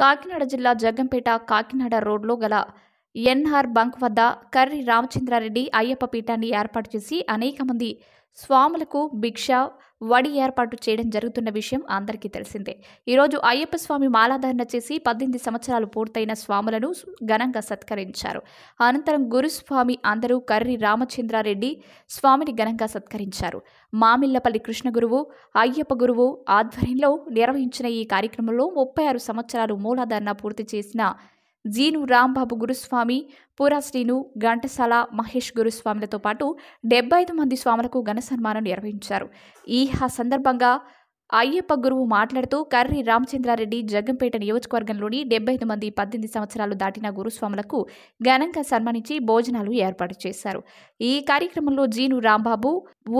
కాకినాడ జిల్లా జగ్గంపేట కాకినాడ రోడ్లో గల ఎన్ఆర్ బంక్ వద్ద కర్రి రామచంద్రారెడ్డి అయ్యప్ప పీఠాన్ని ఏర్పాటు చేసి అనేక మంది స్వాములకు భిక్ష వడి ఏర్పాటు చేయడం జరుగుతున్న విషయం అందరికీ తెలిసిందే ఈరోజు అయ్యప్ప స్వామి మాలాధారణ చేసి పద్దెనిమిది సంవత్సరాలు పూర్తయిన స్వాములను ఘనంగా సత్కరించారు అనంతరం గురుస్వామి అందరూ కర్రి రామచంద్రారెడ్డి స్వామిని ఘనంగా సత్కరించారు మామిళ్లపల్లి గురువు అయ్యప్ప గురువు ఆధ్వర్యంలో నిర్వహించిన ఈ కార్యక్రమంలో ముప్పై ఆరు సంవత్సరాలు మూలాధారణ పూర్తి చేసిన జీను రాంబాబు గురుస్వామి పూరా శ్రీను ఘంటసాల మహేష్ గురుస్వామిలతో పాటు డెబ్బై ఐదు మంది స్వాములకు ఘన సన్మానం నిర్వహించారు ఈ సందర్భంగా అయ్యప్ప గురువు మాట్లాడుతూ కర్రి రామచంద్రారెడ్డి జగ్గంపేట నియోజకవర్గంలోని డెబ్బై ఐదు మంది పద్దెనిమిది సంవత్సరాలు దాటిన గురుస్వాములకు ఘనంగా సన్మానించి భోజనాలు ఏర్పాటు చేశారు ఈ కార్యక్రమంలో జీను రాంబాబు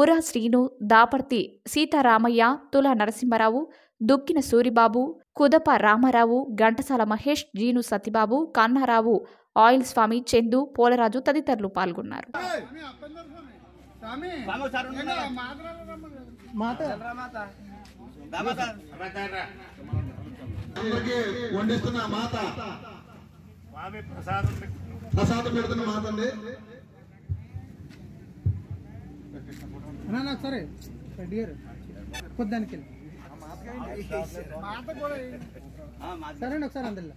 ఊరా శ్రీను దాపర్తి సీతారామయ్య తులా నరసింహారావు దుక్కిన సూరిబాబు కుదప రామారావు ఘంటసాల మహేష్ జీను సతిబాబు కన్నారావు ఆయిల్ స్వామి చందు పోలరాజు తదితరులు పాల్గొన్నారు సరే పొద్దానికి వెళ్ళి సరేండి ఒకసారి అందులో